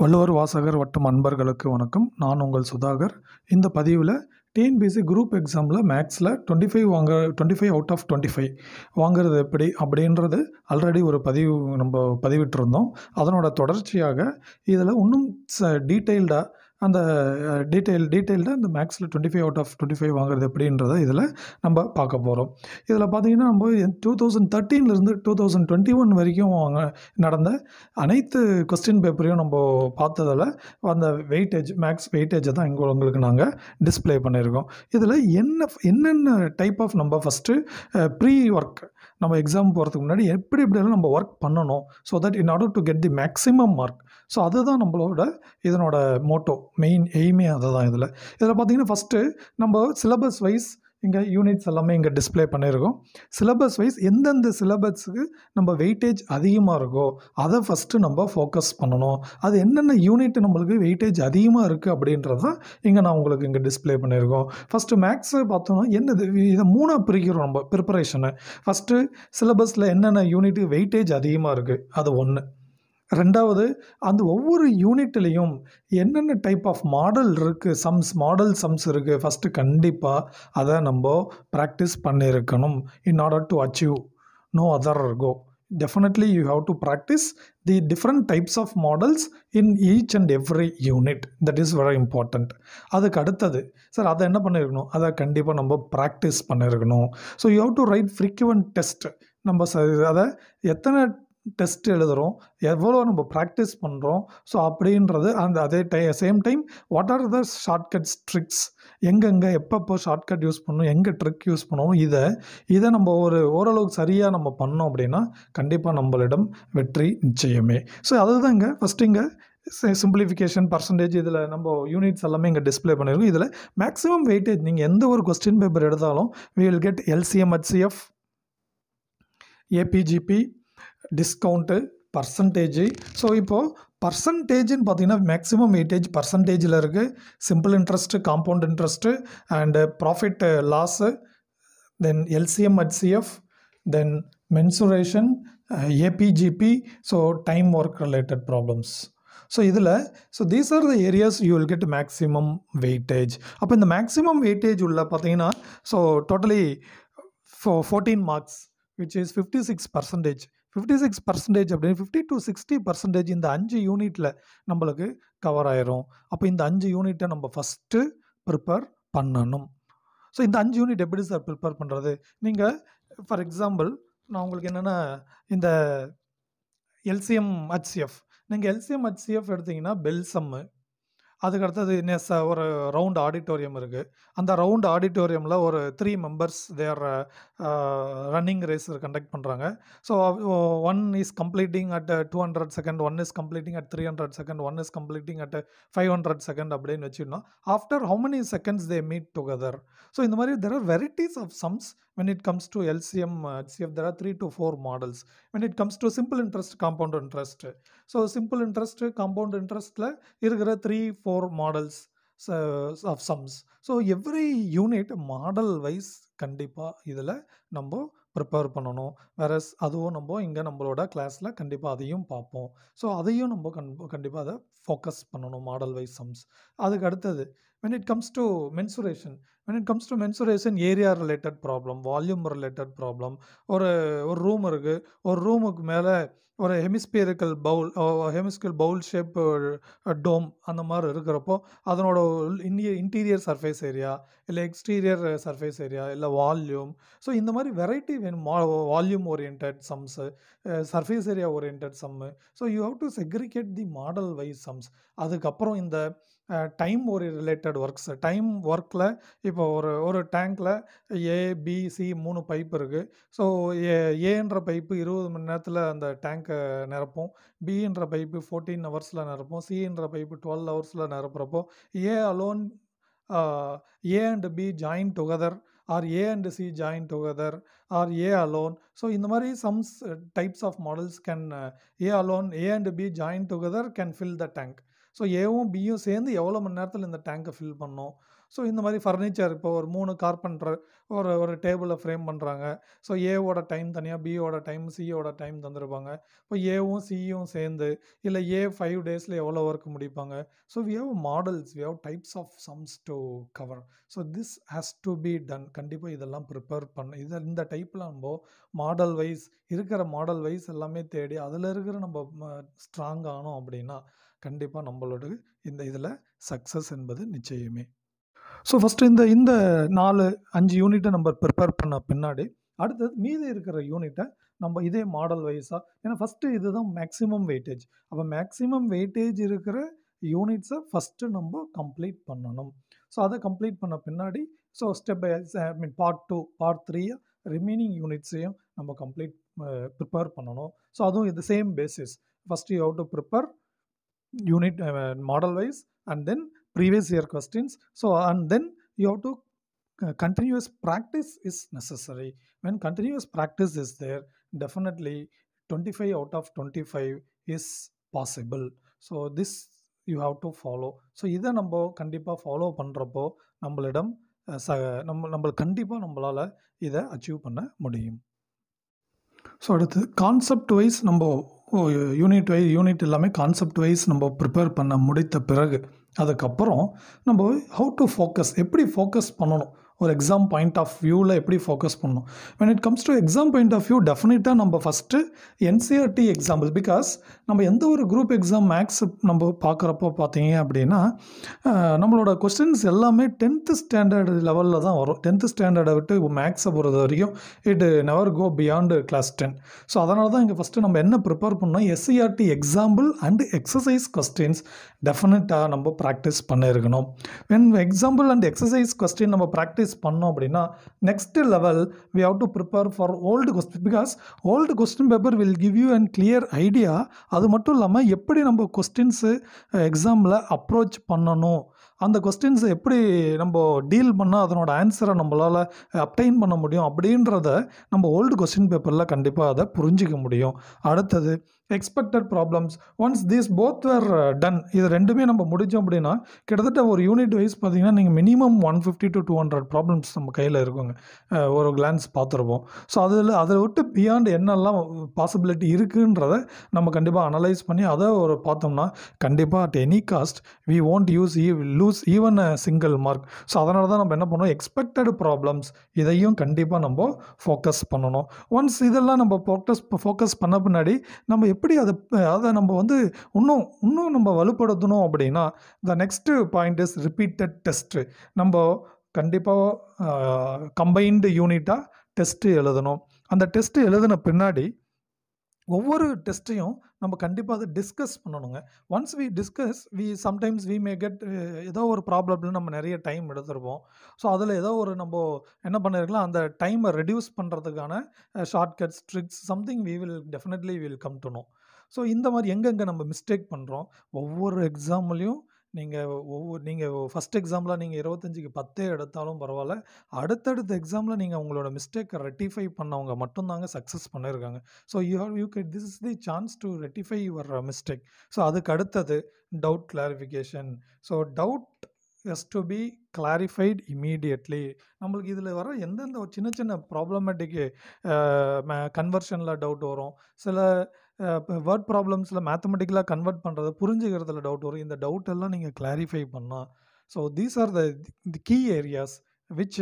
வள்ளுவர் வாசகர் வட்டம் அன்பர்களுக்கு வணக்கம் நான் உங்கள் சுதாகர் இந்த பதிவில் டிஎன்பிசி குரூப் எக்ஸாமில் மேக்ஸில் டுவெண்ட்டி ஃபைவ் வாங்க twenty five out of twenty five வாங்குறது எப்படி அப்படின்றது ஆல்ரெடி ஒரு பதிவு நம்ம பதிவிட்டிருந்தோம் அதனோட தொடர்ச்சியாக இதில் இன்னும் டீட்டெயில்டாக அந்த டீட்டெயில் டீட்டெயில்டாக இந்த மேக்ஸில் twenty five out of twenty five வாங்குறது எப்படின்றத இதில் நம்ம பார்க்க போகிறோம் இதில் பார்த்திங்கன்னா நம்ம டூ தௌசண்ட் தேர்ட்டீன்லேருந்து டூ தௌசண்ட் டுவெண்ட்டி ஒன் வரைக்கும் நடந்த அனைத்து கொஸ்டின் பேப்பரையும் நம்ம பார்த்ததில் அந்த வெயிட்டேஜ் மேக்ஸ் வெயிட்டேஜை தான் இங்கே உங்களுக்கு நாங்கள் டிஸ்பிளே பண்ணியிருக்கோம் இதில் என்ன என்னென்ன டைப் ஆஃப் நம்ம ஃபஸ்ட்டு ப்ரீ ஒர்க் நம்ம எக்ஸாம் போகிறதுக்கு முன்னாடி எப்படி எப்படியெல்லாம் நம்ம ஒர்க் பண்ணணும் so that in order to get the maximum mark ஸோ அதுதான் நம்மளோட இதனோட மோட்டோ மெயின் எய்மே அதுதான் இதில் இதில் பார்த்தீங்கன்னா ஃபஸ்ட்டு நம்ம சிலபஸ் வைஸ் இங்கே யூனிட்ஸ் எல்லாமே இங்கே டிஸ்பிளே பண்ணியிருக்கோம் சிலபஸ் வைஸ் எந்தெந்த சிலபஸுக்கு நம்ம வெயிட்டேஜ் அதிகமாக இருக்கோ அதை ஃபஸ்ட்டு நம்ம ஃபோக்கஸ் பண்ணணும் அது என்னென்ன யூனிட் நம்மளுக்கு வெயிட்டேஜ் அதிகமாக இருக்குது அப்படின்றது தான் இங்கே நான் உங்களுக்கு இங்கே டிஸ்பிளே பண்ணியிருக்கோம் ஃபஸ்ட்டு மேக்ஸு பார்த்தோம்னா என்னது இதை மூணாக பிரிக்கிறோம் நம்ம ப்ரிப்பரேஷனை ஃபஸ்ட்டு சிலபஸில் என்னென்ன யூனிட்டு வெயிட்டேஜ் அதிகமாக இருக்குது அது ஒன்று ரெண்டாவது அந்த ஒவ்வொரு யூனிட்லேயும் என்னென்ன டைப் ஆஃப் மாடல் இருக்குது சம்ஸ் மாடல் சம்ஸ் இருக்குது ஃபஸ்ட்டு கண்டிப்பாக அதை நம்ம ப்ராக்டிஸ் பண்ணியிருக்கணும் in order to achieve no other go definitely you have to practice the different types of models in each and every unit that is very important அதுக்கு அடுத்தது sir அதை என்ன பண்ணியிருக்கணும் அதை கண்டிப்பாக நம்ம ப்ராக்டிஸ் பண்ணியிருக்கணும் so you have to write frequent test நம்ம அதை எத்தனை டெஸ்ட் எழுதுகிறோம் எவ்வளோ நம்ம ப்ராக்டிஸ் பண்ணுறோம் ஸோ அப்படின்றது அந்த அதே டை same time what are the shortcuts tricks எங்கெங்கே எப்பப்போ ஷார்ட்கட் யூஸ் பண்ணணும் எங்கே ட்ரிக் யூஸ் பண்ணணும் இதை இதை நம்ம ஒரு ஓரளவுக்கு சரியாக நம்ம பண்ணோம் அப்படின்னா கண்டிப்பாக நம்மளிடம் வெற்றி நிச்சயமே ஸோ அதுதாங்க இங்கே ஃபஸ்ட்டு இங்கே சிம்பிளிஃபிகேஷன் பர்சன்டேஜ் இதில் நம்ம யூனிட்ஸ் எல்லாமே இங்கே டிஸ்பிளே பண்ணியிருக்கோம் இதில் மேக்ஸிமம் வெயிட்டேஜ் நீங்கள் எந்த ஒரு கொஸ்டின் பேப்பர் எடுத்தாலும் we will get LCM AP GP discount percentage so இப்போது பர்சன்டேஜ்னு பார்த்திங்கன்னா மேக்ஸிமம் வெயிட்டேஜ் பர்சன்டேஜில் இருக்குது simple interest compound interest and profit loss then LCM HCF then mensuration AP GP so time work related problems so இதில் so these are the areas you will get maximum weightage அப்போ இந்த maximum weightage உள்ள பார்த்தீங்கன்னா so totally four fourteen marks which is fifty six percentage fifty six percentage அப்படின்னு fifty to sixty percentage இந்த அஞ்சு யூனிட்டில் நம்மளுக்கு கவர் ஆயிரும் அப்போ இந்த அஞ்சு யூனிட்டை நம்ம ஃபஸ்ட்டு ப்ரிப்பேர் பண்ணணும் ஸோ இந்த அஞ்சு யூனிட் எப்படி சார் ப்ரிப்பேர் பண்ணுறது நீங்கள் ஃபார் எக்ஸாம்பிள் நான் உங்களுக்கு என்னென்னா இந்த எல்சிஎம் ஹச்சிஎஃப் நீங்கள் எல்சிஎம் ஹச்சிஎஃப் எடுத்திங்கன்னா பெல்சம்மு அதுக்கு அடுத்தது நெஸ் ஒரு ரவுண்ட் ஆடிட்டோரியம் இருக்குது அந்த ரவுண்ட் ஆடிட்டோரியமில் ஒரு three members there running race conduct பண்ணுறாங்க so one is completing at two hundred second one is completing at three hundred second one is completing at five hundred second அப்படின்னு வச்சுருந்தோம் after how many seconds they meet together so இந்த மாதிரி there are varieties of sums when it comes to LCM, HCF, there are three to four models. When it comes to simple interest, compound interest. So simple interest, compound interest, there are three, four models of sums. So every unit model wise கண்டிப்பாக இதில் நம்ம prepare பண்ணணும் வேற அதுவும் நம்ம இங்கே நம்மளோட கிளாஸில் கண்டிப்பாக அதையும் பார்ப்போம் ஸோ அதையும் நம்ம கண் கண்டிப்பாக அதை ஃபோக்கஸ் பண்ணணும் மாடல் வைஸ் சம்ஸ் அதுக்கு அடுத்தது when it comes to mensuration when it comes to mensuration area related problem volume related problem ஒரு ஒரு ரூம் இருக்குது ஒரு ரூமுக்கு மேலே ஒரு hemispherical bowl hemispherical bowl shape dome அந்த மாதிரி இருக்கிறப்போ அதனோட இன்னிய இன்டீரியர் சர்ஃபேஸ் ஏரியா இல்லை எக்ஸ்டீரியர் சர்ஃபேஸ் ஏரியா இல்லை வால்யூம் ஸோ இந்த மாதிரி வெரைட்டி வேணும் volume oriented sums surface area oriented sum so you have to segregate the model wise sums அதுக்கப்புறம் இந்த டைம் ஒரு ரிலேட்டட் ஒர்க்ஸ் டைம் ஒர்க்கில் இப்போ ஒரு ஒரு டேங்க்கில் ஏ பி சி மூணு பைப் இருக்குது ஸோ ஏ ஏன்ற பைப்பு இருபது மணி நேரத்தில் அந்த டேங்க்கை நிரப்போம் பின்ற பைப்பு ஃபோர்டீன் ஹவர்ஸில் நிரப்போம் சின்ற பைப்பு டுவெல் ஹவர்ஸில் நிரப்புறப்போ A alone A and B join together or A and C join together or A alone so இந்த மாதிரி sums types of models can A alone A and B join together can fill the tank so ஏவும் பியும் சேர்ந்து எவ்வளோ மணி நேரத்தில் இந்த டேங்க்கை fill பண்ணோம் so இந்த மாதிரி ஃபர்னிச்சர் இப்போ ஒரு மூணு கார்பண்டர் ஒரு ஒரு டேபிளை ஃப்ரேம் பண்ணுறாங்க ஸோ ஏவோட டைம் தனியாக பியோட டைம் சியோட டைம் தந்துருப்பாங்க இப்போ ஏவும் சியும் சேர்ந்து இல்லை ஏ ஃபைவ் டேஸில் எவ்வளோ ஒர்க் முடிப்பாங்க so we have models we have types of sums to cover so this has to be done கண்டிப்பாக இதெல்லாம் ப்ரிப்பேர் பண்ண இது இந்த டைப்பில் நம்ம மாடல் வைஸ் இருக்கிற மாடல் வைஸ் எல்லாமே தேடி அதில் இருக்கிற நம்ம ஸ்ட்ராங் ஆனோம் அப்படின்னா கண்டிப்பாக நம்மளோட இந்த இதில் சக்ஸஸ் என்பது நிச்சயமே ஸோ ஃபஸ்ட்டு இந்த இந்த நாலு அஞ்சு யூனிட்டை நம்ம ப்ரிப்பேர் பண்ண பின்னாடி அடுத்தது மீதி இருக்கிற யூனிட்டை நம்ம இதே மாடல் வைஸாக ஏன்னா ஃபஸ்ட்டு இதுதான் மேக்ஸிமம் வெயிட்டேஜ் அப்போ மேக்ஸிமம் வெயிட்டேஜ் இருக்கிற யூனிட்ஸை ஃபஸ்ட்டு நம்ம கம்ப்ளீட் பண்ணணும் ஸோ அதை கம்ப்ளீட் பண்ண பின்னாடி so step by I mean part two part த்ரீயை ரிமைனிங் யூனிட்ஸையும் நம்ம கம்ப்ளீட் ப்ரிப்பேர் பண்ணணும் ஸோ அதுவும் இது same basis first you have to prepare unit uh, model wise and then previous year questions so and then you have to uh, continuous practice is necessary when continuous practice is there definitely 25 out of 25 is possible so this you have to follow so இதை நம்ம கண்டிப்பாக follow follow. நம்மளிடம் ச நம்ம நம்ம கண்டிப்பாக நம்மளால் இதை achieve பண்ண முடியும் ஸோ அடுத்து கான்செப்ட் வைஸ் நம்ம யூனிட் வைஸ் யூனிட் எல்லாமே கான்செப்ட் வைஸ் நம்ம ப்ரிப்பேர் பண்ண முடித்த பிறகு அதுக்கப்புறம் நம்ம ஹவு டு ஃபோக்கஸ் எப்படி ஃபோக்கஸ் பண்ணணும் ஒரு எக்ஸாம் பாயிண்ட் ஆஃப் வியூவில் எப்படி ஃபோக்கஸ் பண்ணணும் when it comes to exam point of view டெஃபினட்டாக நம்ம ஃபஸ்ட்டு என்சிஆர்டி எக்ஸாம்பிள் பிகாஸ் நம்ம எந்த ஒரு குரூப் எக்ஸாம் மேக்ஸ் நம்ம பார்க்குறப்போ பார்த்தீங்க அப்படின்னா நம்மளோட கொஸ்டின்ஸ் எல்லாமே டென்த்து ஸ்டாண்டர்ட் லெவலில் தான் வரும் டென்த்து ஸ்டாண்டர்டை விட்டு மேக்ஸை பொறுத்த வரைக்கும் it never go beyond class ten so அதனால தான் இங்கே ஃபஸ்ட்டு நம்ம என்ன ப்ரிப்பேர் பண்ணோம் SCERT example and exercise questions டெஃபினட்டாக நம்ம ப்ராக்டிஸ் பண்ணியிருக்கணும் when example and exercise question நம்ம ப்ராக்டிஸ் ப்ராக்டிஸ் பண்ணோம் அப்படின்னா next level we have to prepare for old question because old question paper will give you and clear idea அது மட்டும் இல்லாமல் எப்படி நம்ம கொஸ்டின்ஸு எக்ஸாமில் அப்ரோச் பண்ணணும் அந்த கொஸ்டின்ஸை எப்படி நம்ம டீல் பண்ணால் அதனோட ஆன்சரை நம்மளால் அப்டைன் பண்ண முடியும் அப்படின்றத நம்ம ஓல்டு கொஸ்டின் பேப்பரில் கண்டிப்பாக அதை புரிஞ்சிக்க முடியும் அடுத்தது expected problems once these both are done இது ரெண்டுமே நம்ம முடித்தோம் அப்படின்னா கிட்டத்தட்ட ஒரு யூனிட் வைஸ் பார்த்தீங்கன்னா நீங்கள் minimum one fifty to two hundred problems நம்ம கையில் இருக்குங்க ஒரு கிளான்ஸ் பார்த்துருப்போம் ஸோ அதில் அதை விட்டு பியாண்ட் என்னெல்லாம் பாசிபிலிட்டி இருக்குன்றத நம்ம கண்டிப்பாக அனலைஸ் பண்ணி அதை ஒரு பார்த்தோம்னா கண்டிப்பாக at any cost we won't use ஈ lose even a single mark so அதனால தான் நம்ம என்ன பண்ணோம் எக்ஸ்பெக்டட் ப்ராப்ளம்ஸ் இதையும் கண்டிப்பாக நம்ம ஃபோக்கஸ் பண்ணணும் ஒன்ஸ் இதெல்லாம் நம்ம ஃபோக்கஸ் ஃபோக்கஸ் பண்ண பின்னாடி நம்ம எப்படி அதை அதை நம்ம வந்து இன்னும் இன்னும் நம்ம வலுப்படுத்தணும் அப்படின்னா the next point is repeated test நம்ம கண்டிப்பாக கம்பைன்டு யூனிட்டாக டெஸ்ட்டு எழுதணும் அந்த டெஸ்ட்டு எழுதின பின்னாடி ஒவ்வொரு டெஸ்ட்டையும் நம்ம கண்டிப்பாக அதை டிஸ்கஸ் பண்ணணுங்க once we discuss we sometimes we may get ஏதோ ஒரு ப்ராப்ளம்ல நம்ம நிறைய டைம் எடுத்துருப்போம் ஸோ அதில் ஏதோ ஒரு நம்ம என்ன பண்ணியிருக்கலாம் அந்த டைமை ரெடியூஸ் பண்ணுறதுக்கான shortcuts tricks something we will definitely will come to know so இந்த மாதிரி எங்கெங்கே நம்ம மிஸ்டேக் பண்ணுறோம் ஒவ்வொரு எக்ஸாம்லேயும் நீங்கள் ஒவ்வொரு நீங்கள் ஃபஸ்ட் எக்ஸாமில் நீங்கள் இருபத்தஞ்சிக்கு பத்தே எடுத்தாலும் பரவாயில்ல அடுத்தடுத்த எக்ஸாமில் நீங்கள் உங்களோட மிஸ்டேக்கை ரெட்டிஃபை பண்ணவங்க மட்டும்தாங்க சக்ஸஸ் பண்ணியிருக்காங்க. So you have you get this is the chance to rectify your mistake. So அதுக்கு அடுத்தது doubt clarification. So doubt is to be clarified immediately. நம்மளுக்கு இதில் வர எந்தெந்த சின்ன சின்ன ப்ராப்ளமேட்டிக்கு கன்வர்ஷனில் டவுட் வரும். சில வேர்ட் ப்ராப்ளம்ஸில் மேத்தமெட்டிக்கலாக கன்வெர்ட் பண்ணுறது புரிஞ்சுக்கிறதுல டவுட் வரும் இந்த டவுட் எல்லாம் நீங்கள் கிளாரிஃபை பண்ணால் so these are the the key areas which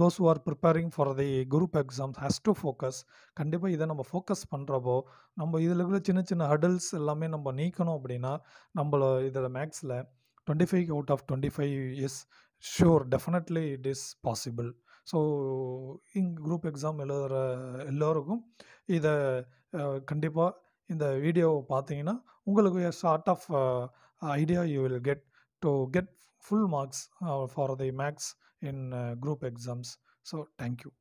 those who are preparing for the group exams has to focus கண்டிப்பாக இதை நம்ம ஃபோக்கஸ் பண்ணுறப்போ நம்ம இதில் இருக்கிற சின்ன சின்ன ஹடல்ஸ் எல்லாமே நம்ம நீக்கணும் அப்படின்னா நம்மள இதில் மேக்ஸில் twenty five out of twenty five is sure definitely it is possible so in group exam எழுதுகிற எல்லோருக்கும் இதை கண்டிப்பாக இந்த வீடியோவை பார்த்தீங்கன்னா உங்களுக்கு short of idea you will get to get full marks for the maths in group exams so thank you